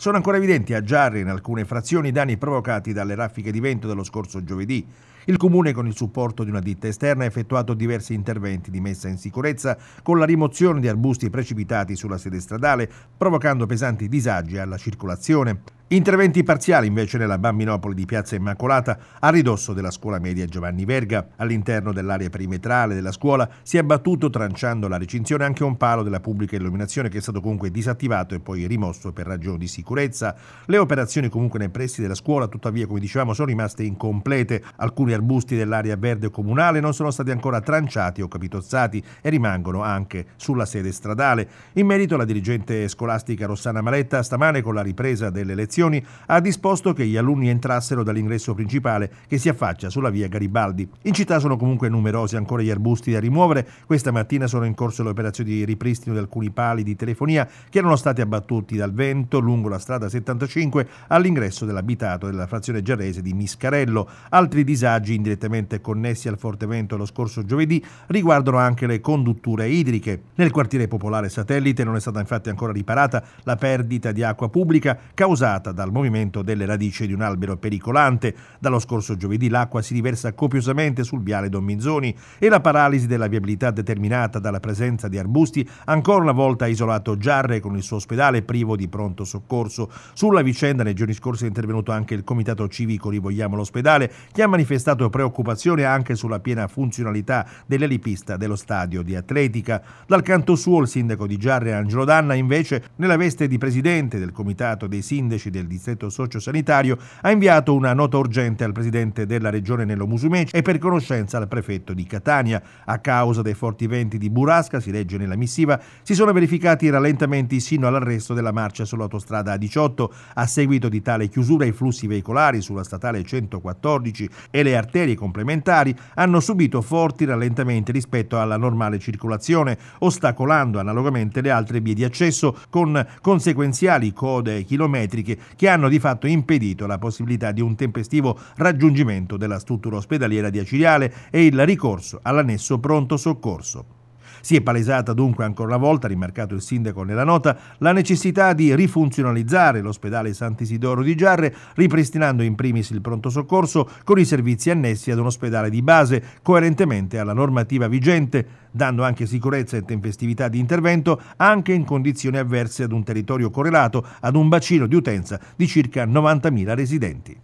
Sono ancora evidenti a Giarri in alcune frazioni i danni provocati dalle raffiche di vento dello scorso giovedì. Il comune con il supporto di una ditta esterna ha effettuato diversi interventi di messa in sicurezza con la rimozione di arbusti precipitati sulla sede stradale, provocando pesanti disagi alla circolazione. Interventi parziali invece nella bambinopoli di Piazza Immacolata a ridosso della scuola media Giovanni Verga. All'interno dell'area perimetrale della scuola si è abbattuto tranciando la recinzione anche un palo della pubblica illuminazione che è stato comunque disattivato e poi rimosso per ragioni di sicurezza. Le operazioni comunque nei pressi della scuola tuttavia come dicevamo sono rimaste incomplete. Alcuni arbusti dell'area verde comunale non sono stati ancora tranciati o capitozzati e rimangono anche sulla sede stradale. In merito alla dirigente scolastica Rossana Maletta stamane con la ripresa delle lezioni Istruzioni ha disposto che gli alunni entrassero dall'ingresso principale che si affaccia sulla via Garibaldi. In città sono comunque numerosi ancora gli arbusti da rimuovere. Questa mattina sono in corso le operazioni di ripristino di alcuni pali di telefonia che erano stati abbattuti dal vento lungo la strada 75 all'ingresso dell'abitato della frazione gerrese di Miscarello. Altri disagi indirettamente connessi al forte vento lo scorso giovedì riguardano anche le condutture idriche. Nel quartiere popolare Satellite non è stata infatti ancora riparata la perdita di acqua pubblica causata causata dal movimento delle radici di un albero pericolante. Dallo scorso giovedì l'acqua si riversa copiosamente sul viale Don Minzoni e la paralisi della viabilità determinata dalla presenza di arbusti ancora una volta ha isolato Giarre con il suo ospedale privo di pronto soccorso. Sulla vicenda nei giorni scorsi è intervenuto anche il comitato civico Rivogliamo l'ospedale che ha manifestato preoccupazione anche sulla piena funzionalità dell'elipista dello stadio di atletica. Dal canto suo il sindaco di Giarre Angelo Danna invece nella veste di presidente del comitato dei sindaci del del distretto sociosanitario, ha inviato una nota urgente al presidente della regione Nello Musumeci e per conoscenza al prefetto di Catania. A causa dei forti venti di burrasca, si legge nella missiva, si sono verificati rallentamenti sino all'arresto della marcia sull'autostrada A18. A seguito di tale chiusura, i flussi veicolari sulla statale 114 e le arterie complementari hanno subito forti rallentamenti rispetto alla normale circolazione, ostacolando analogamente le altre vie di accesso con conseguenziali code chilometriche che hanno di fatto impedito la possibilità di un tempestivo raggiungimento della struttura ospedaliera di Aciriale e il ricorso all'annesso pronto soccorso. Si è palesata dunque ancora una volta, rimarcato il sindaco nella nota, la necessità di rifunzionalizzare l'ospedale Sant'Isidoro di Giarre, ripristinando in primis il pronto soccorso con i servizi annessi ad un ospedale di base, coerentemente alla normativa vigente, dando anche sicurezza e tempestività di intervento anche in condizioni avverse ad un territorio correlato, ad un bacino di utenza di circa 90.000 residenti.